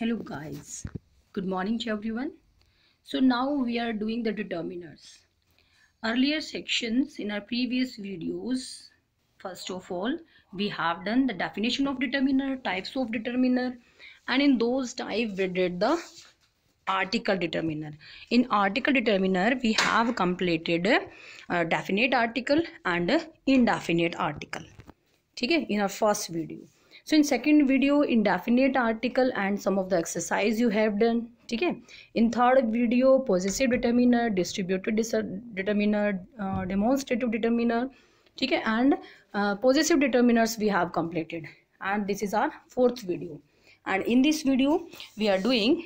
hello guys good morning to everyone so now we are doing the determiners earlier sections in our previous videos first of all we have done the definition of determiner types of determiner and in those type we did the article determiner in article determiner we have completed a uh, definite article and indefinite article okay in our first video in second video in definite article and some of the exercise you have done ठीक है in third video positive determiner distributive determiner demonstrative determiner ठीक है and positive determiners we have completed and this is our fourth video and in this video we are doing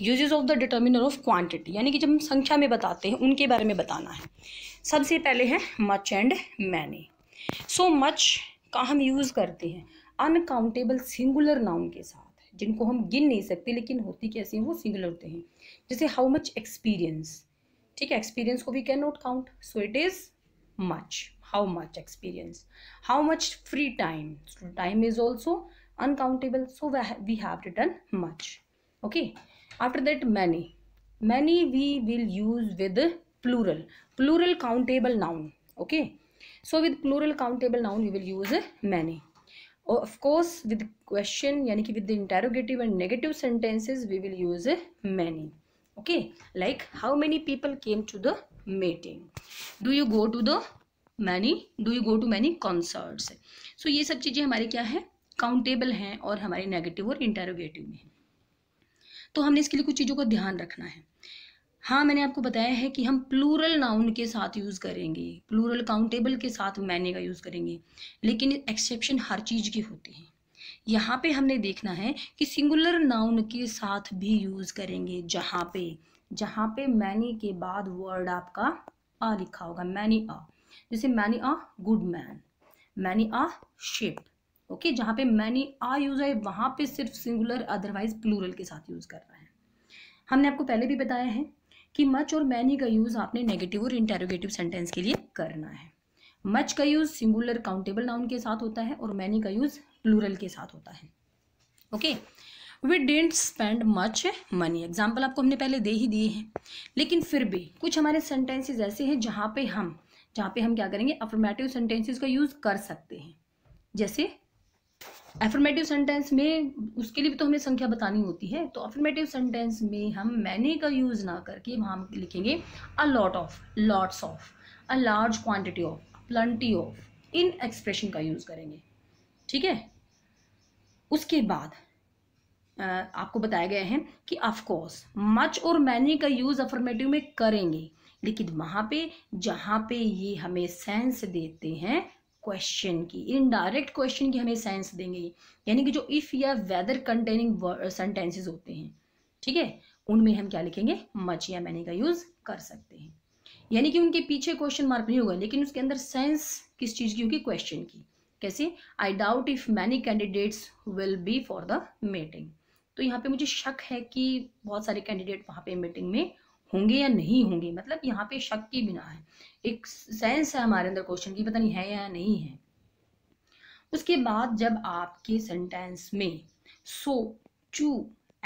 usages of the determiner of quantity यानी कि जब हम संख्या में बताते हैं उनके बारे में बताना है सबसे पहले है much and many so much का हम यूज़ करते हैं अनकाउंटेबल सिंगुलर नाउन के साथ जिनको हम गिन नहीं सकते लेकिन होती कैसे हैं वो सिंगुलर होते हैं जैसे हाउ मच एक्सपीरियंस ठीक है एक्सपीरियंस को we can not count so it is much how much experience how much free time time is also uncountable so we have return much okay after that many many we will use with plural plural countable noun okay so with plural countable noun we will use many और of course with question यानी कि with interrogative and negative sentences we will use many okay like how many people came to the meeting do you go to the many do you go to many concerts so ये सब चीज़ें हमारे क्या है countable हैं और हमारे negative और इंटेरोगेटिव में हैं तो हमने इसके लिए कुछ चीज़ों का ध्यान रखना है हाँ मैंने आपको बताया है कि हम प्लूरल नाउन के साथ यूज़ करेंगे प्लूरल काउंटेबल के साथ मैंने का यूज़ करेंगे लेकिन एक्सेप्शन हर चीज़ की होती है यहाँ पे हमने देखना है कि सिंगुलर नाउन के साथ भी यूज़ करेंगे जहाँ पे जहाँ पे मैनी के बाद वर्ड आपका आ लिखा होगा मैनी आ जैसे many a good man many a ship okay जहाँ पे मैनी आ यूज़ है वहाँ पे सिर्फ सिंगुलर अदरवाइज प्लूरल के साथ यूज़ कर रहे हैं हमने आपको पहले भी बताया है कि मच और मैनी का यूज़ आपने नेगेटिव और इंटेरोगेटिव सेंटेंस के लिए करना है मच का यूज़ सिंगुलर काउंटेबल नाउन के साथ होता है और मैनी का यूज़ प्लूरल के साथ होता है okay we don't spend much money example आपको हमने पहले दे ही दिए हैं लेकिन फिर भी कुछ हमारे सेंटेंसेज ऐसे हैं जहाँ पे हम जहाँ पे हम क्या करेंगे अफर्मेटिव सेंटेंसेज का यूज़ कर सकते हैं जैसे एफर्मेटिव सेंटेंस में उसके लिए भी तो हमें संख्या बतानी होती है तो अफर्मेटिव सेंटेंस में हम मैंने का यूज़ ना करके वहाँ लिखेंगे a lot of lots of a large quantity of plenty of इन एक्सप्रेशन का यूज़ करेंगे ठीक है उसके बाद आपको बताया गया है कि ऑफकोर्स मच और मैने का यूज़ अफर्मेटिव में करेंगे लेकिन वहां पे जहां पे ये हमें सेंस देते हैं क्वेश्चन की इनडायरेक्ट क्वेश्चन की हमें सेंस देंगे यानी कि जो इफ़ या वेदर कंटेनिंग सेंटेंसेज होते हैं ठीक है उनमें हम क्या लिखेंगे मच या मैनी का यूज़ कर सकते हैं यानी कि उनके पीछे क्वेश्चन मार्क नहीं होगा लेकिन उसके अंदर सेंस किस चीज़ की होगी क्वेश्चन की कैसे I doubt if many candidates will be for the meeting तो यहाँ पे मुझे शक है कि बहुत सारे कैंडिडेट वहाँ पे मीटिंग में होंगे या नहीं होंगे मतलब यहाँ पे शक की बिना है एक सेंस है हमारे अंदर क्वेश्चन की पता नहीं है या नहीं है उसके बाद जब आपके सेंटेंस में सो चू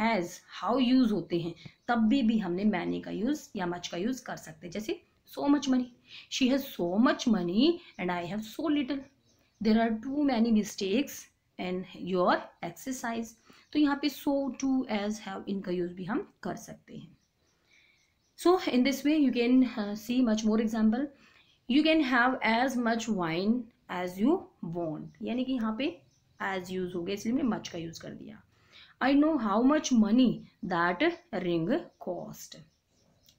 एज हाउ यूज होते हैं तब भी भी हमने मैनी का यूज या मच का यूज कर सकते हैं जैसे so much money she has so much money and I have so little there are too many mistakes and your exercise तो यहाँ पे सो टू एज हैव इनका यूज भी हम कर सकते हैं so in this way you can uh, see much more example you can have as much wine as you want yani ki yahan pe as use ho gaya isliye maine much ka use kar diya I know how much money that ring cost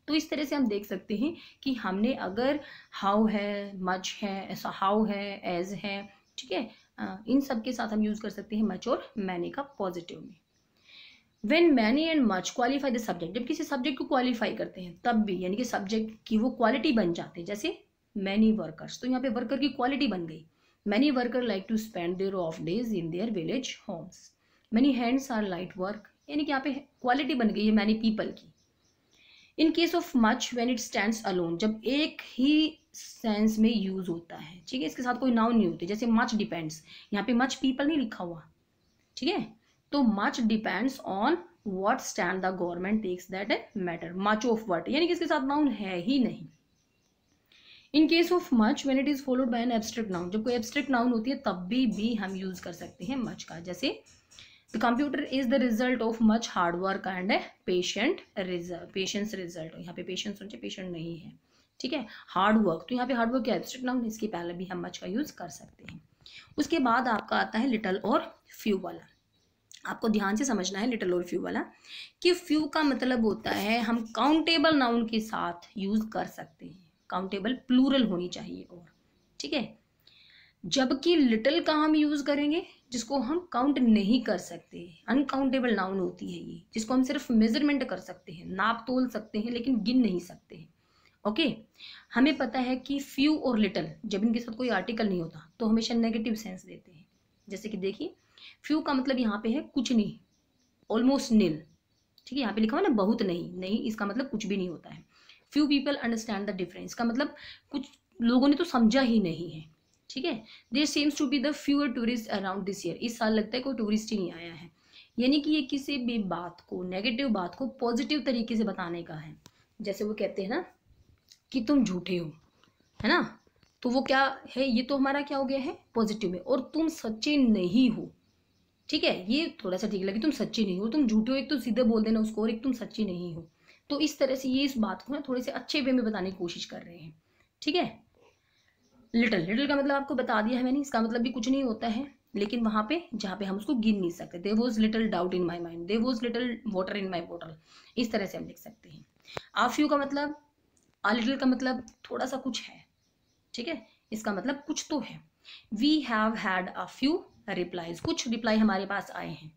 तो इस तरह से हम देख सकते हैं कि हमने अगर हाउ है मच है ऐसा हाउ है एज है ठीक है इन सब के साथ हम यूज़ कर सकते हैं मच और मैनी का पॉजिटिव में when many and much qualify the subject जब किसी सब्जेक्ट को क्वालिफाई करते हैं तब भी यानी कि सब्जेक्ट की वो क्वालिटी बन जाते हैं जैसे मैनी वर्कर्स तो यहाँ पे वर्कर की क्वालिटी बन गई many worker like to spend their of days in their village homes many hands are light work यानी कि यहाँ पे क्वालिटी बन गई है मैनी पीपल की in case of much when it stand alone जब एक ही सेंस में यूज होता है ठीक है इसके साथ कोई नाउन नहीं होती जैसे मच डिपेंड्स यहाँ पे मच पीपल नहीं लिखा हुआ ठीक है तो much depends on what stand the government takes that matter much of what यानी कि इसके साथ नाउन है ही नहीं in case of much when it is followed by an abstract noun जब कोई एब्स्ट्रिक्ट नाउन होती है तब भी भी हम यूज कर सकते हैं मच का जैसे the computer is the result of much hard work and patient result patience result यहाँ पे पेशेंस होना चाहिए पेशेंट नहीं है ठीक है हार्ड वर्क तो यहाँ पे हार्ड वर्क क्या एब्स्ट्रिक्ट नाउन इसके पहले भी हम मच का यूज कर सकते हैं उसके बाद आपका आता है लिटल और फ्यू वाला आपको ध्यान से समझना है लिटल और फ्यू वाला कि फ्यू का मतलब होता है हम काउंटेबल नाउन के साथ यूज कर सकते हैं काउंटेबल प्लूरल होनी चाहिए और ठीक है जबकि लिटल का हम यूज करेंगे जिसको हम काउंट नहीं कर सकते अनकाउंटेबल नाउन होती है ये जिसको हम सिर्फ मेजरमेंट कर सकते हैं नाप तोल सकते हैं लेकिन गिन नहीं सकते हैं ओके हमें पता है कि फ्यू और लिटल जब इनके साथ कोई आर्टिकल नहीं होता तो हमेशा नेगेटिव सेंस देते हैं जैसे कि देखिए फ्यू का मतलब यहाँ पे है कुछ नहीं ऑलमोस्ट नील ठीक है यहाँ पे लिखा हुआ ना बहुत नहीं नहीं इसका मतलब कुछ भी नहीं होता है few people understand the difference का मतलब कुछ लोगों ने तो समझा ही नहीं है ठीक है there seems to be the fewer tourist around this year इस साल लगता है कोई टूरिस्ट ही नहीं आया है यानी कि ये किसी भी बात को नेगेटिव बात को पॉजिटिव तरीके से बताने का है जैसे वो कहते हैं ना कि तुम झूठे हो है ना तो वो क्या है ये तो हमारा क्या हो गया है पॉजिटिव में और तुम सच्चे नहीं हो ठीक है ये थोड़ा सा ठीक लगे तुम सच्ची नहीं हो तुम झूठे हो एक तो सीधे बोल देना उसको और एक तुम सच्ची नहीं हो तो इस तरह से ये इस बात को ना थोड़े से अच्छे वे में बताने की कोशिश कर रहे हैं ठीक है लिटल लिटल का मतलब आपको बता दिया है मैंने इसका मतलब भी कुछ नहीं होता है लेकिन वहां पे जहाँ पे हम उसको गिन नहीं सकते there was little doubt in my mind there was little water in my bottle इस तरह से हम लिख सकते हैं आफ यू का मतलब आ लिटल का मतलब थोड़ा सा कुछ है ठीक है इसका मतलब कुछ तो है we have had a few replies कुछ रिप्लाई हमारे पास आए हैं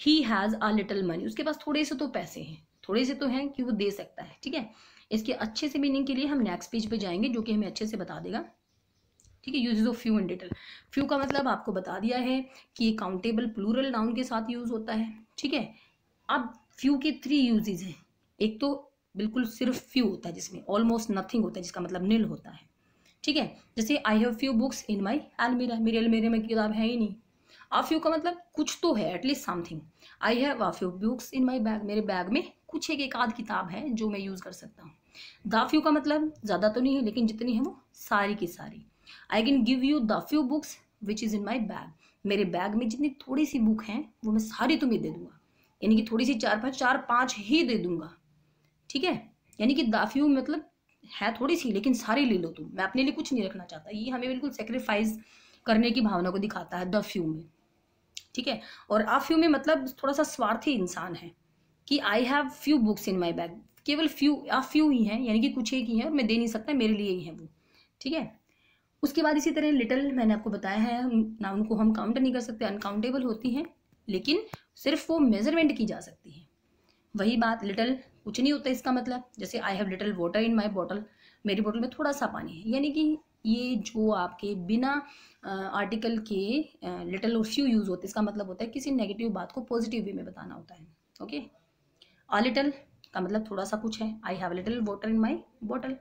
he has a little money उसके पास थोड़े से तो पैसे हैं थोड़े से तो हैं कि वो दे सकता है ठीक है इसके अच्छे से मीनिंग के लिए हम नेक्स्ट पेज पे जाएंगे जो कि हमें अच्छे से बता देगा ठीक है usages of few in detail few का मतलब आपको बता दिया है कि ये काउंटेबल प्लूरल नाउन के साथ यूज़ होता है ठीक है अब फ्यू के थ्री यूजेज हैं एक तो बिल्कुल सिर्फ फ्यू होता है जिसमें ऑलमोस्ट नथिंग होता है जिसका मतलब नील होता है ठीक है जैसे I have few books in my अलमीरा मेरे अलमीरे में किताब है ही नहीं आ फ्यू का मतलब कुछ तो है at least something I have a few books in my bag मेरे बैग में कुछ एक एक आध किताब है जो मैं यूज़ कर सकता हूँ द फ्यू का मतलब ज़्यादा तो नहीं है लेकिन जितनी है वो सारी की सारी I can give you the few books which is in my bag मेरे बैग में जितनी थोड़ी सी बुक हैं वो मैं सारी तुम्हें दे दूंगा यानी कि थोड़ी सी चार पाँच चार पाँच ही दे दूंगा ठीक है यानी कि दाफ्यू मतलब है थोड़ी सी लेकिन सारी ले लो तुम मैं अपने लिए कुछ नहीं रखना चाहता ये हमें बिल्कुल सेक्रीफाइस करने की भावना को दिखाता है द फ्यू में ठीक है और आ फ्यू में मतलब थोड़ा सा स्वार्थी इंसान है कि I have few books in my bag केवल फ्यू आ फ्यू ही हैं यानी कि कुछ एक ही हैं और मैं दे नहीं सकता मेरे लिए ही है वो ठीक है उसके बाद इसी तरह लिटल मैंने आपको बताया है ना उनको हम काउंट नहीं कर सकते अनकाउंटेबल होती हैं लेकिन सिर्फ वो मेजरमेंट की जा सकती है वही बात लिटल कुछ नहीं होता इसका मतलब जैसे I have little water in my bottle मेरी बॉटल में थोड़ा सा पानी है यानी कि ये जो आपके बिना आर्टिकल के लिटल और फ्यू यूज़ होते इसका मतलब होता है किसी नेगेटिव बात को पॉजिटिव वे में बताना होता है ओके आ लिटल का मतलब थोड़ा सा कुछ है I have little water in my bottle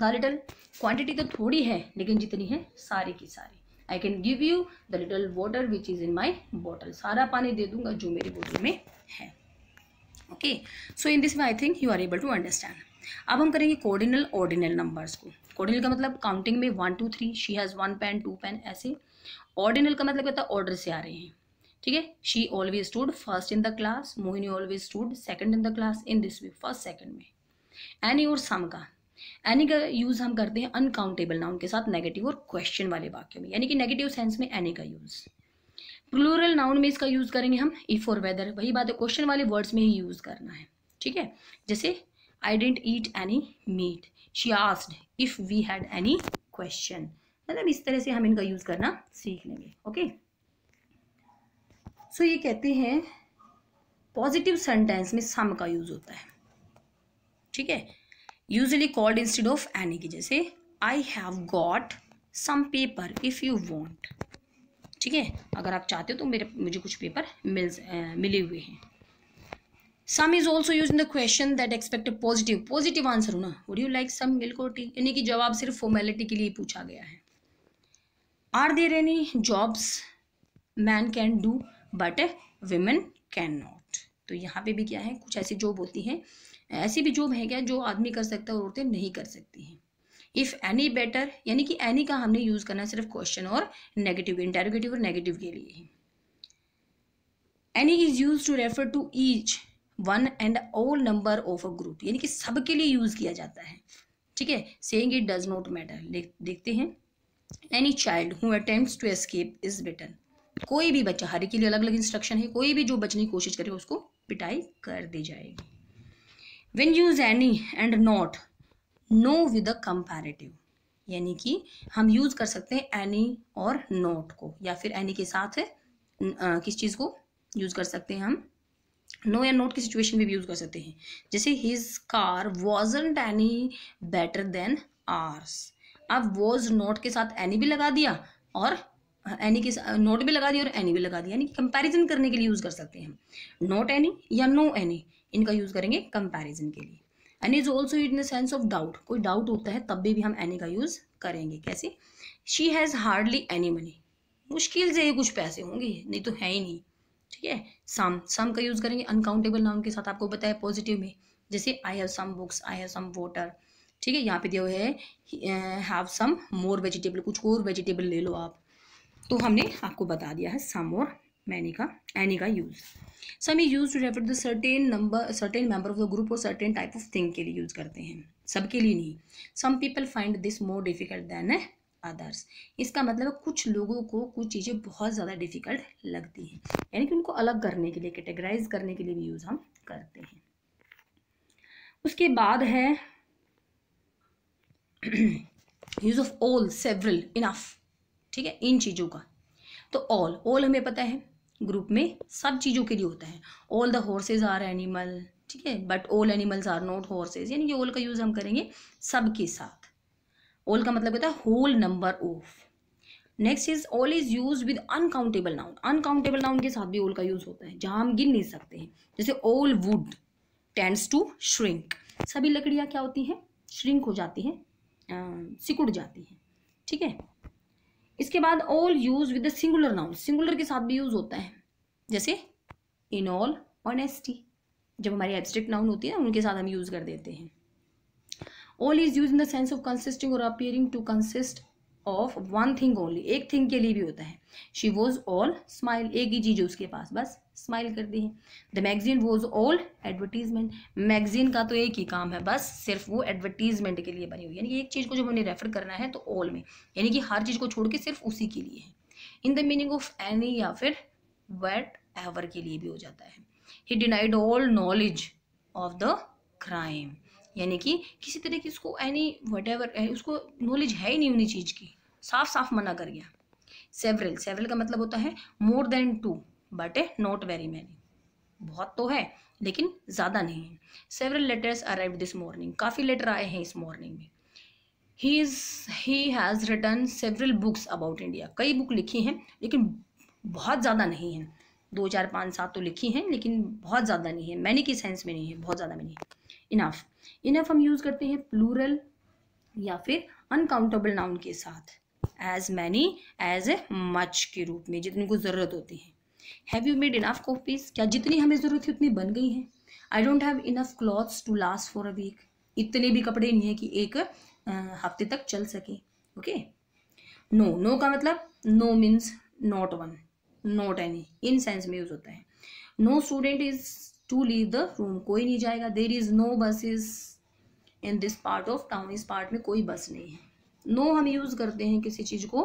the little quantity तो थोड़ी है लेकिन जितनी है सारी की सारी I can give you the little water which is in my bottle सारा पानी दे दूंगा जो मेरी बॉटल में है okay so in this way I think you are able to understand अब हम करेंगे कोर्डिनल ऑर्डिनल नंबर्स को कोर्डिनल का मतलब काउंटिंग में one two three she has one pen two pen ऐसे ऑर्डिनल का मतलब कहता है ऑर्डर से आ रहे हैं ठीक है she always stood first in the class Mohini always stood second in the class in this way first second में एनी और सम का एनी का यूज़ हम करते हैं अनकाउंटेबल नाउन के साथ नेगेटिव और क्वेश्चन वाले वाक्यों में यानी कि नेगेटिव सेंस में एनी का यूज़ प्लूरल नाउन में इसका यूज़ करेंगे हम ई फॉर वेदर वही बात है क्वेश्चन वाले वर्ड्स में ही यूज़ करना है ठीक है जैसे I don't eat any meat she asked if we had any question मतलब इस तरह से हम इनका यूज़ करना सीख लेंगे ओके सो ये कहते हैं पॉजिटिव सेंटेंस में सम का यूज़ होता है ठीक है usually called instead of any की जैसे I have got some paper if you want ठीक है अगर आप चाहते हो तो मेरे मुझे कुछ पेपर मिल मिले हुए हैं some is also use in the question that expect positive positive answer हो ना would you like some milk और टी यानी कि जवाब सिर्फ फॉर्मेलिटी के लिए पूछा गया है are there any jobs man can do but women can not तो यहाँ पे भी क्या है कुछ ऐसी जॉब होती है ऐसी भी जॉब है क्या जो आदमी कर सकता है औरतें नहीं कर सकती हैं इफ़ एनी बेटर यानी कि एनी का हमने यूज़ करना सिर्फ क्वेश्चन और नेगेटिव इंटेरोगेटिव और नेगेटिव के लिए ही any is use to refer to each one and all number of a group यानी कि सबके लिए यूज़ किया जाता है ठीक है saying it does not matter देखते हैं any child who attempt to escape is beaten कोई भी बच्चा हर के लिए अलग अलग इंस्ट्रक्शन है कोई भी जो बचने की कोशिश करे उसको पिटाई कर दी जाएगी when use any and not no with a comparative यानी कि हम यूज कर सकते हैं एनी और नोट को या फिर एनी के साथ है, आ, किस चीज़ को यूज कर सकते हैं हम नो या नोट की सिचुएशन में भी यूज कर सकते हैं जैसे his car wasn't any better than ours अब वॉज नोट के साथ एनी भी लगा दिया और एनी के नोट भी लगा दिया और एनी भी लगा दिया यानी कंपैरिजन करने के लिए यूज़ कर सकते हैं हम नोट एनी या नो एनी इनका यूज़ करेंगे कंपैरिजन के लिए any is also in the sense of doubt कोई डाउट होता है तब भी, भी हम एनी का यूज़ करेंगे कैसे she has hardly any money मुश्किल से ही कुछ पैसे होंगे नहीं तो है ही नहीं ठीक है सम सम का यूज़ करेंगे अनकाउंटेबल नाउन के साथ आपको बताया पॉजिटिव में जैसे I have some books I have some water ठीक है यहाँ पे दिया हुआ है हैव सम मोर वेजिटेबल कुछ और वेजिटेबल ले लो आप तो हमने आपको बता दिया है सम और many का any का use सो हम use to refer the certain number certain member of the group और सर्टेन टाइप ऑफ थिंग के लिए यूज करते हैं सबके लिए नहीं some people find this more difficult than others इसका मतलब कुछ लोगों को कुछ चीज़ें बहुत ज़्यादा डिफिकल्ट लगती हैं यानी कि उनको अलग करने के लिए कैटेगराइज करने के लिए भी यूज़ हम करते हैं उसके बाद है use of all several enough ठीक है इन चीज़ों का तो ऑल ऑल हमें पता है ग्रुप में सब चीज़ों के लिए होता है all the horses are animal ठीक है but all animals are not horses यानी कि ऑल का यूज़ हम करेंगे सब के साथ ऑल का मतलब होता है whole number of next is all is use with uncountable noun uncountable noun के साथ भी ऑल का यूज होता है जहाँ हम गिन नहीं सकते हैं जैसे all wood tends to shrink सभी लकड़ियाँ क्या होती हैं श्रिंक हो जाती हैं सिकुड़ जाती हैं ठीक है इसके बाद all use with singular noun singular के साथ भी यूज होता है जैसे इन ऑल ऑनेस्टी जब हमारी एब्स्ट्रिक्ट नाउन होती है ना उनके साथ हम यूज कर देते हैं all is use in the sense of consisting और appearing to consist of one thing only एक थिंग के लिए भी होता है शी वॉज ऑल स्माइल एक ही चीज़ है उसके पास बस स्माइल करती है the magazine was all advertisement magazine का तो एक ही काम है बस सिर्फ वो एडवर्टीजमेंट के लिए बनी हुई यानी कि एक चीज़ को जब उन्हें रेफर करना है तो ऑल में यानी कि हर चीज़ को छोड़ के सिर्फ उसी के लिए है in the meaning of any या फिर वेट एवर के लिए भी हो जाता है he denied all knowledge of the crime यानी कि किसी तरह की उसको एनी वट एवर उसको नॉलेज है ही नहीं उन्हीं चीज़ की साफ साफ मना कर गया सेवरल सेवरल का मतलब होता है more than two but a not very many बहुत तो है लेकिन ज़्यादा नहीं है several letters arrive this morning काफ़ी लेटर आए हैं इस मॉर्निंग में ही is he has return several books about India कई बुक लिखी हैं लेकिन बहुत ज़्यादा नहीं है दो चार पाँच सात तो लिखी हैं लेकिन बहुत ज़्यादा नहीं है मैनी की सेंस में नहीं है बहुत ज़्यादा में नहीं है इनफ इनफ हम यूज़ करते हैं प्लूरल या फिर अनकाउंटेबल नाउन के साथ as many as a much के रूप में जितनी को ज़रूरत होती है have you made enough copies क्या जितनी हमें ज़रूरत थी उतनी बन गई है I don't have enough clothes to last for a week इतने भी कपड़े नहीं है कि एक हफ्ते तक चल सके ओके नो नो का मतलब no means not one not any इन सेंस में यूज होता है no student is to leave the room कोई नहीं जाएगा there is no buses in this part of town इस पार्ट में कोई बस नहीं है नो हम यूज़ करते हैं किसी चीज़ को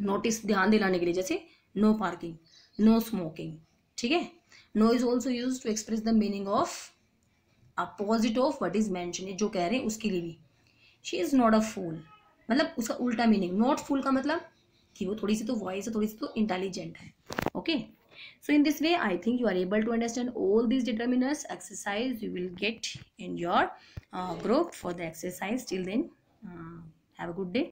नोटिस ध्यान दिलाने के लिए जैसे नो पार्किंग नो स्मोकिंग ठीक है no is also use to express the meaning of opposite of what is mention जो कह रहे हैं उसके लिए भी she is not a fool मतलब उसका उल्टा मीनिंग नॉट फूल का मतलब कि वो थोड़ी सी तो वॉइस है थोड़ी सी तो इंटेलिजेंट है okay so in this way I think you are able to understand all this determiners exercise you will get in your group for the exercise till then uh, Have a good day.